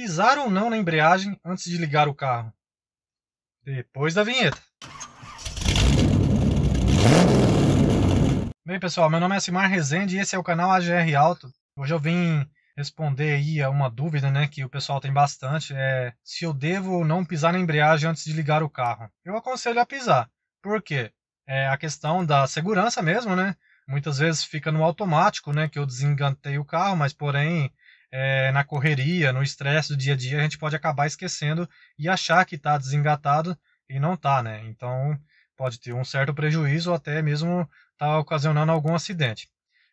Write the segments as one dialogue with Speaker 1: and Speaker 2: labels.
Speaker 1: pisar ou não na embreagem antes de ligar o carro. Depois da vinheta. Bem, pessoal, meu nome é Simar Rezende e esse é o canal AGR Alto. Hoje eu vim responder aí a uma dúvida, né, que o pessoal tem bastante, é se eu devo ou não pisar na embreagem antes de ligar o carro. Eu aconselho a pisar. Por quê? É a questão da segurança mesmo, né? Muitas vezes fica no automático, né, que eu desengantei o carro, mas porém é, na correria, no estresse do dia a dia, a gente pode acabar esquecendo e achar que está desengatado e não está, né? Então pode ter um certo prejuízo ou até mesmo estar tá ocasionando algum acidente.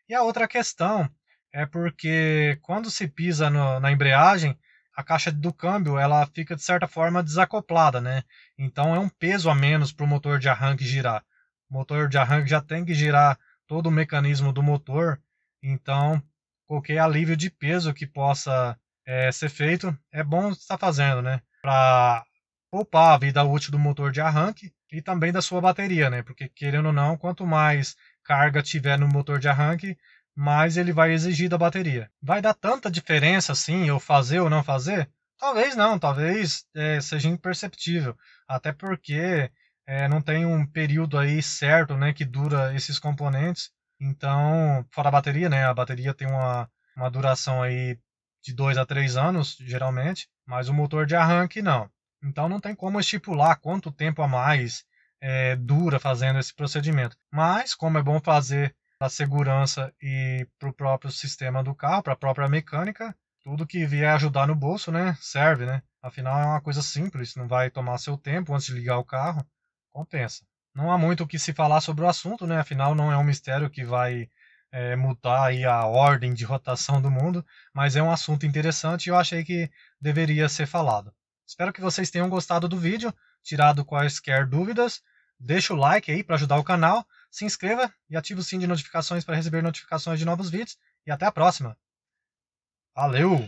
Speaker 1: E a outra questão é porque quando se pisa no, na embreagem, a caixa do câmbio ela fica de certa forma desacoplada, né? Então é um peso a menos para o motor de arranque girar. O motor de arranque já tem que girar todo o mecanismo do motor, então qualquer alívio de peso que possa é, ser feito, é bom estar fazendo, né? Para poupar a vida útil do motor de arranque e também da sua bateria, né? Porque querendo ou não, quanto mais carga tiver no motor de arranque, mais ele vai exigir da bateria. Vai dar tanta diferença assim, eu fazer ou não fazer? Talvez não, talvez é, seja imperceptível, até porque é, não tem um período aí certo, né, que dura esses componentes. Então, fora a bateria, né? A bateria tem uma, uma duração aí de 2 a 3 anos, geralmente, mas o motor de arranque não. Então não tem como estipular quanto tempo a mais é, dura fazendo esse procedimento. Mas, como é bom fazer para a segurança e para o próprio sistema do carro, para a própria mecânica, tudo que vier ajudar no bolso, né, serve, né? Afinal, é uma coisa simples, não vai tomar seu tempo antes de ligar o carro, compensa. Não há muito o que se falar sobre o assunto, né? Afinal, não é um mistério que vai é, mudar aí a ordem de rotação do mundo, mas é um assunto interessante e eu achei que deveria ser falado. Espero que vocês tenham gostado do vídeo, tirado quaisquer dúvidas. Deixa o like aí para ajudar o canal, se inscreva e ative o sininho de notificações para receber notificações de novos vídeos. E até a próxima. Valeu!